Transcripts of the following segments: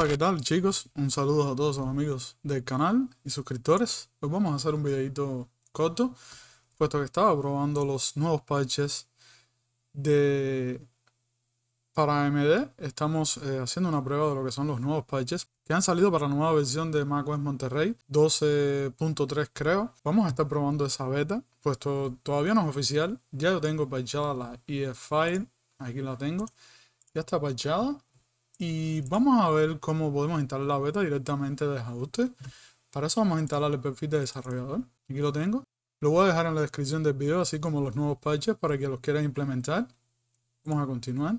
Hola, ¿qué tal chicos? Un saludo a todos los amigos del canal y suscriptores. Hoy vamos a hacer un videito corto, puesto que estaba probando los nuevos parches de para AMD. Estamos eh, haciendo una prueba de lo que son los nuevos parches que han salido para la nueva versión de macOS Monterrey 12.3 creo. Vamos a estar probando esa beta, puesto todavía no es oficial. Ya yo tengo parchada la EFI file, aquí la tengo. Ya está parchada y vamos a ver cómo podemos instalar la beta directamente desde ajuste Para eso vamos a instalar el perfil de desarrollador. Aquí lo tengo. Lo voy a dejar en la descripción del video, así como los nuevos patches para que los quieran implementar. Vamos a continuar.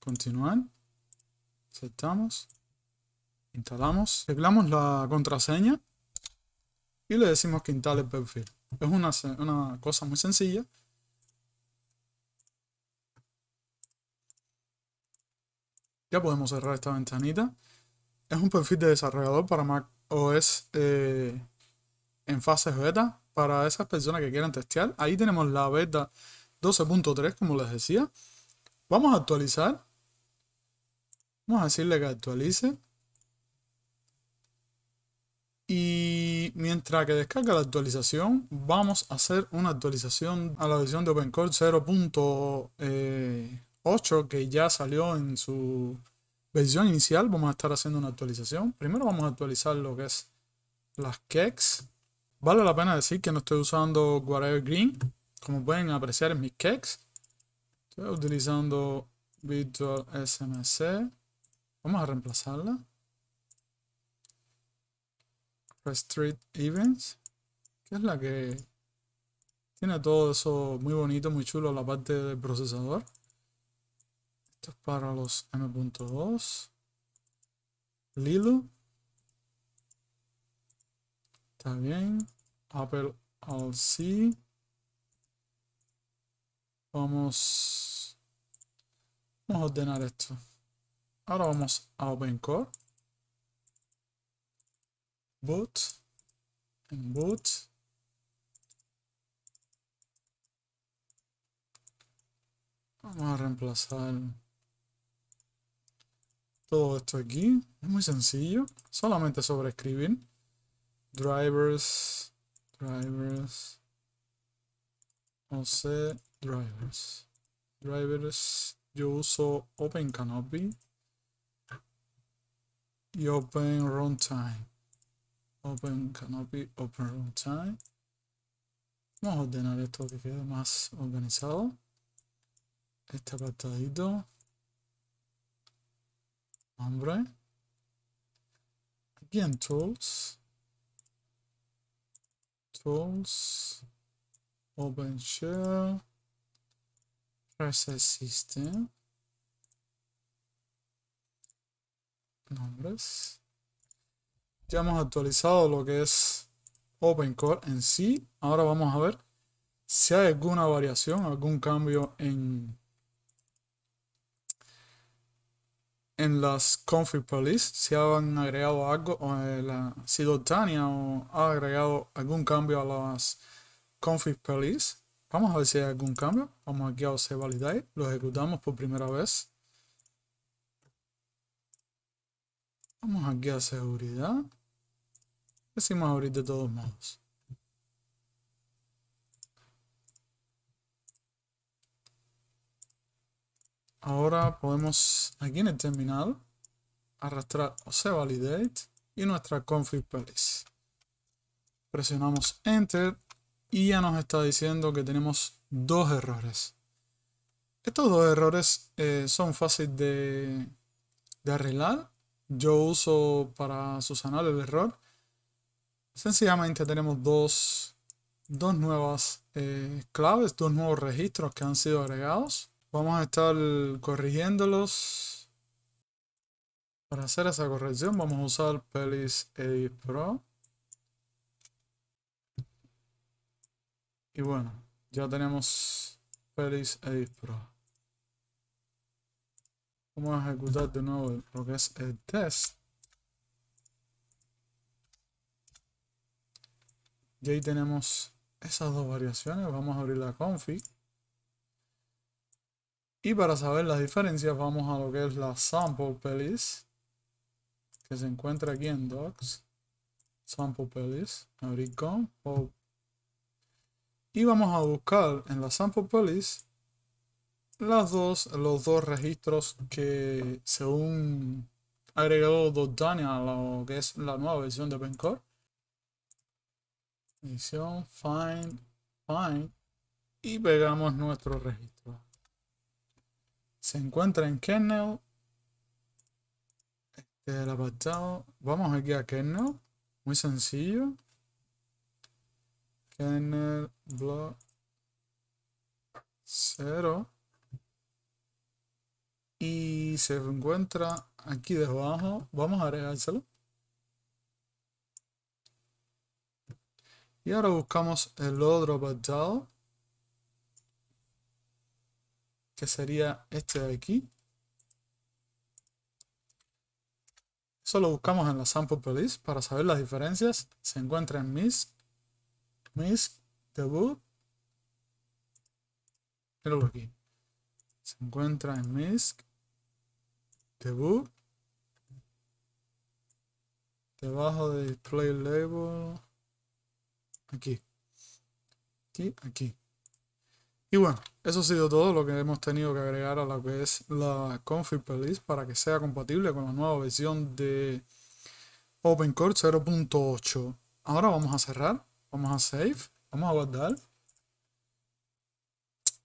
Continuar. Aceptamos. Instalamos. Teclamos la contraseña y le decimos que instale el perfil. Es una cosa muy sencilla podemos cerrar esta ventanita. Es un perfil de desarrollador para Mac o es eh, en fases beta. Para esas personas que quieran testear. Ahí tenemos la beta 12.3, como les decía. Vamos a actualizar. Vamos a decirle que actualice. Y mientras que descarga la actualización, vamos a hacer una actualización a la versión de OpenCore 0.0. Eh, 8 que ya salió en su versión inicial. Vamos a estar haciendo una actualización. Primero vamos a actualizar lo que es las cakes. Vale la pena decir que no estoy usando Whatever Green. Como pueden apreciar en mis cakes. Estoy utilizando Virtual SMC. Vamos a reemplazarla. street Events. Que es la que tiene todo eso muy bonito, muy chulo la parte del procesador para los M.2. Lilo. Está bien. Apple al C. Vamos, vamos a ordenar esto. Ahora vamos a OpenCore. Boot. En boot. Vamos a reemplazar todo esto aquí. Es muy sencillo. Solamente sobre escribir Drivers. Drivers. OC. Drivers. Drivers. Yo uso Open Canopy. Y Open Runtime. Open Canopy. Open Runtime. Vamos a ordenar esto que quede más organizado. Este apartadito nombre Aquí en Tools. Tools. share Process System. Nombres. Ya hemos actualizado lo que es open core en sí. Ahora vamos a ver si hay alguna variación, algún cambio en en las config police si han agregado algo, o la, si Dotania o ha agregado algún cambio a las config police. Vamos a ver si hay algún cambio. Vamos aquí a se Validate, lo ejecutamos por primera vez. Vamos aquí a seguridad. Decimos abrir de todos modos. Ahora podemos aquí en el terminal arrastrar o se Validate y nuestra config place Presionamos Enter y ya nos está diciendo que tenemos dos errores. Estos dos errores eh, son fáciles de, arreglar. Yo uso para subsanar el error. Sencillamente tenemos dos, nuevas eh, claves, dos nuevos registros que han sido agregados. Vamos a estar corrigiéndolos. Para hacer esa corrección vamos a usar Pelis Edit Pro. Y bueno, ya tenemos Pelis Edit Pro. Vamos a ejecutar de nuevo lo que es el test. Y ahí tenemos esas dos variaciones. Vamos a abrir la config. Y para saber las diferencias vamos a lo que es la sample pelis que se encuentra aquí en docs sample pelis y vamos a buscar en la sample police las los dos registros que según agregado a lo que es la nueva versión de Pencore edición find find y pegamos nuestro registro se encuentra en kernel. Este, el apartado. Vamos aquí a kernel. Muy sencillo. Kernel block 0. Y se encuentra aquí debajo. Vamos a agregárselo. Y ahora buscamos el otro apartado que sería este de aquí. Eso lo buscamos en la sample police para saber las diferencias. Se encuentra en misc misc debut. Míralo aquí. Se encuentra en misc debug Debajo de display label. Aquí. Aquí, aquí. Y bueno, eso ha sido todo lo que hemos tenido que agregar a la que la config release para que sea compatible con la nueva versión de OpenCore 0.8. Ahora vamos a cerrar, vamos a save, vamos a guardar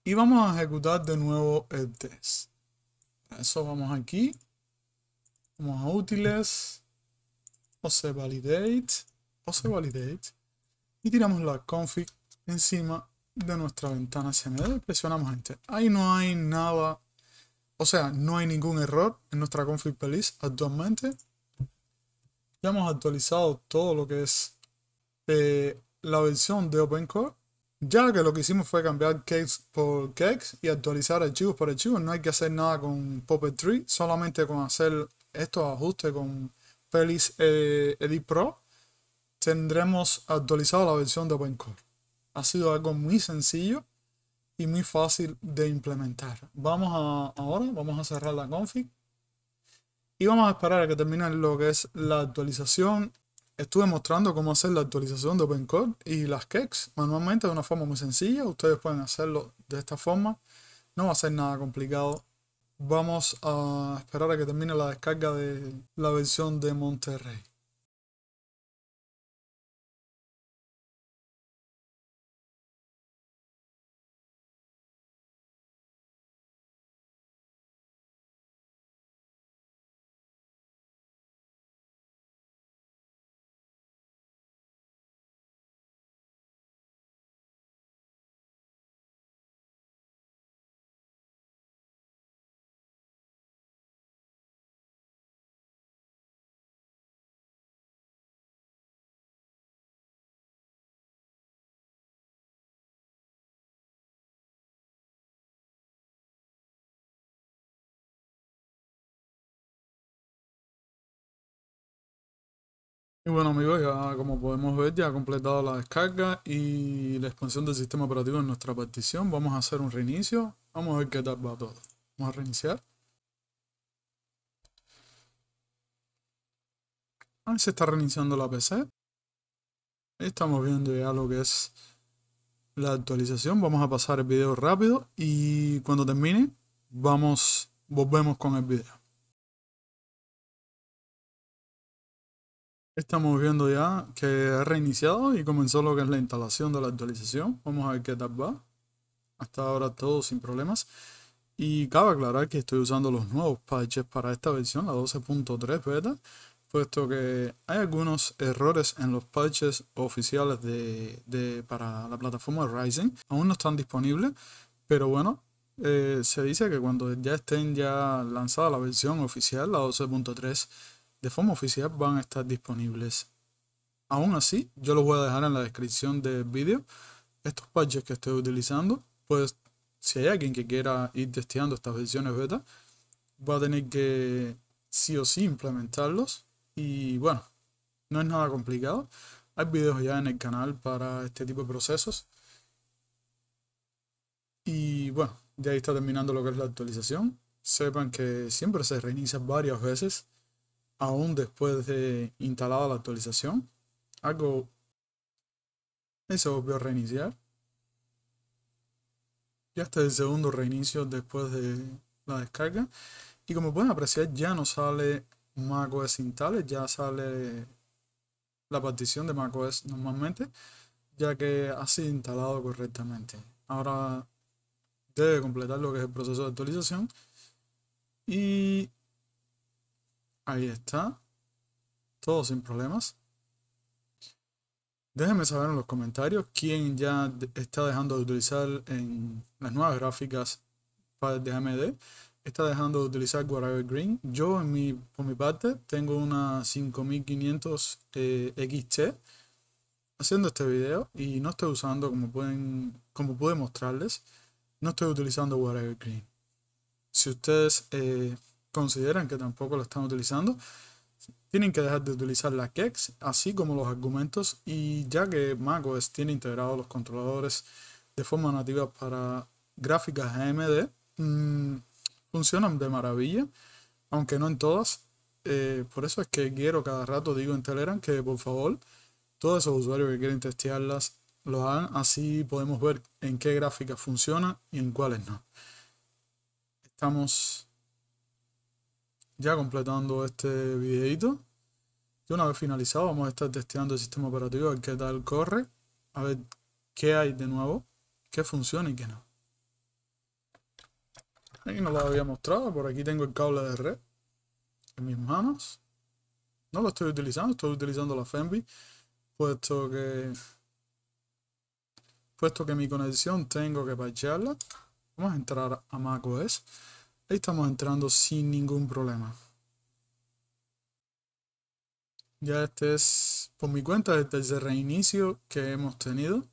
y vamos a ejecutar de nuevo el test. eso vamos aquí, vamos a útiles, se validate, o se validate y tiramos la config encima de nuestra ventana CMD, presionamos Enter. Ahí no hay nada, o sea, no hay ningún error en nuestra config actualmente. Ya hemos actualizado todo lo que es eh, la versión de OpenCore. Ya que lo que hicimos fue cambiar cakes por cakes y actualizar archivos por archivos, no hay que hacer nada con Puppet 3, solamente con hacer estos ajustes con Pelis eh, Edit Pro, tendremos actualizado la versión de OpenCore ha sido algo muy sencillo y muy fácil de implementar. Vamos a, ahora, vamos a cerrar la config y vamos a esperar a que termine lo que es la actualización. Estuve mostrando cómo hacer la actualización de OpenCode y las KEX manualmente de una forma muy sencilla. Ustedes pueden hacerlo de esta forma. No va a ser nada complicado. Vamos a esperar a que termine la descarga de la versión de Monterrey. Y bueno amigos, ya como podemos ver ya ha completado la descarga y la expansión del sistema operativo en nuestra partición. Vamos a hacer un reinicio, vamos a ver qué tal va todo. Vamos a reiniciar. Ahí se está reiniciando la PC. estamos viendo ya lo que es la actualización. Vamos a pasar el video rápido y cuando termine vamos, volvemos con el video. Estamos viendo ya que ha reiniciado y comenzó lo que es la instalación de la actualización. Vamos a ver qué tal va. Hasta ahora todo sin problemas. Y cabe aclarar que estoy usando los nuevos patches para esta versión, la 12.3 beta, puesto que hay algunos errores en los patches oficiales para la plataforma Ryzen. Aún no están disponibles, pero bueno, eh, se dice que cuando ya estén ya lanzada la versión oficial, la 12.3 de forma oficial van a estar disponibles. Aún así, yo los voy a dejar en la descripción del vídeo. Estos patches que estoy utilizando, pues si hay alguien que quiera ir testeando estas versiones beta, va a tener que sí o sí implementarlos. Y bueno, no es nada complicado. Hay videos ya en el canal para este tipo de procesos. Y bueno, de ahí está terminando lo que es la actualización. Sepan que siempre se reinicia varias veces aún después de instalada la actualización. hago se obvio a reiniciar. Ya este el segundo reinicio después de la descarga. Y como pueden apreciar ya no sale macOS instale, ya sale la partición de macOS normalmente, ya que ha sido instalado correctamente. Ahora debe completar lo que es el proceso de actualización y Ahí está. Todo sin problemas. Déjenme saber en los comentarios quién ya está dejando de utilizar en las nuevas gráficas de AMD. Está dejando de utilizar Whatever Green. Yo, en mi, por mi parte, tengo una 5500 eh, XT haciendo este video y no estoy usando, como, pueden, como pude mostrarles, no estoy utilizando Whatever Green. Si ustedes... Eh, consideran que tampoco lo están utilizando, tienen que dejar de utilizar la kex, así como los argumentos, y ya que macOS tiene integrados los controladores de forma nativa para gráficas AMD, mm, funcionan de maravilla, aunque no en todas. Eh, por eso es que quiero cada rato, digo en Telegram, que por favor, todos esos usuarios que quieren testearlas, lo hagan, así podemos ver en qué gráficas funciona y en cuáles no. Estamos ya completando este videito. Y una vez finalizado vamos a estar testeando el sistema operativo, a ver qué tal corre, a ver qué hay de nuevo, qué funciona y qué no. Aquí no lo había mostrado, por aquí tengo el cable de red en mis manos. No lo estoy utilizando, estoy utilizando la FEMBI puesto que puesto que mi conexión tengo que parchearla. Vamos a entrar a macOS. Ahí estamos entrando sin ningún problema. Ya este es, por mi cuenta, desde el reinicio que hemos tenido.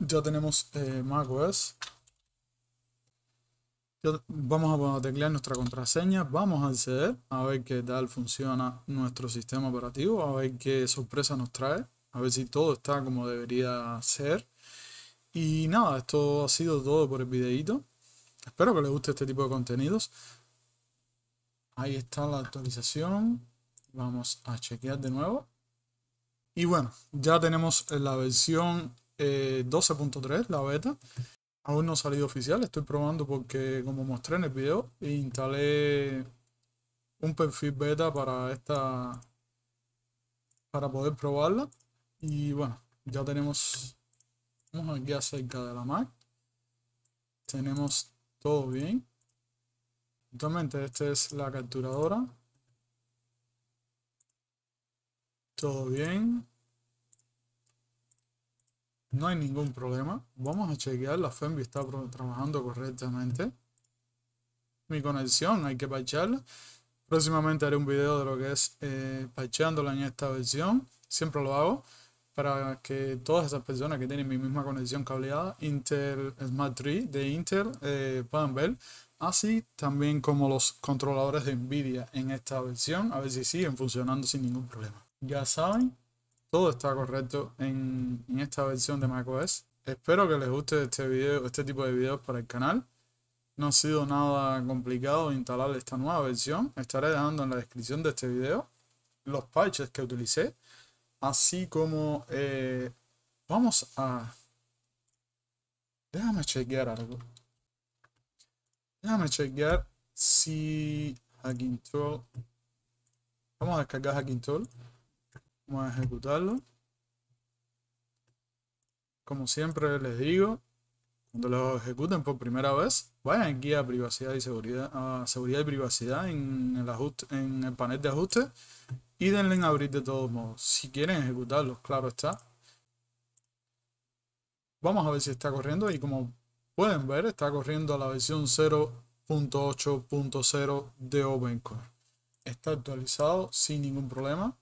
Ya tenemos eh, macOS. vamos a teclear nuestra contraseña, vamos a acceder a ver qué tal funciona nuestro sistema operativo, a ver qué sorpresa nos trae, a ver si todo está como debería ser. Y nada, esto ha sido todo por el videito. Espero que les guste este tipo de contenidos. Ahí está la actualización. Vamos a chequear de nuevo. Y bueno, ya tenemos la versión 12.3, eh, la beta. Aún no ha salido oficial, estoy probando porque como mostré en el video, instalé un perfil beta para esta para poder probarla. Y bueno, ya tenemos, vamos aquí acerca de la Mac. Tenemos todo bien. Actualmente esta es la capturadora. Todo bien. No hay ningún problema. Vamos a chequear. La FEMBI está trabajando correctamente. Mi conexión hay que parcharla. Próximamente haré un video de lo que es eh, en esta versión. Siempre lo hago para que todas esas personas que tienen mi misma conexión cableada, Intel Smart 3 de Intel, eh, puedan ver. Así también como los controladores de Nvidia en esta versión, a ver si siguen funcionando sin ningún problema. Ya saben, todo está correcto en, esta versión de macOS. Espero que les guste este video, este tipo de videos para el canal. No ha sido nada complicado instalar esta nueva versión. Estaré dejando en la descripción de este video los patches que utilicé así como eh, vamos a déjame chequear algo déjame chequear si hacking vamos a descargar hacking vamos a ejecutarlo como siempre les digo cuando lo ejecuten por primera vez vayan aquí a privacidad y seguridad seguridad y privacidad en el ajuste, en el panel de ajuste y denle en abrir de todos modos, si quieren ejecutarlo, claro está. Vamos a ver si está corriendo y como pueden ver está corriendo a la versión 0.8.0 de OpenCore. Está actualizado sin ningún problema.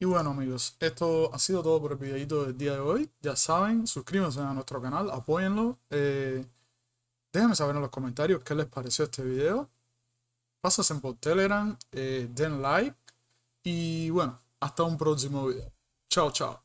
Y bueno amigos, esto ha sido todo por el videito del día de hoy. Ya saben, suscríbanse a nuestro canal, apóyenlo. Eh, déjenme saber en los comentarios qué les pareció este video. Pásense por Telegram, eh, den like y bueno, hasta un próximo video. Chao, chao.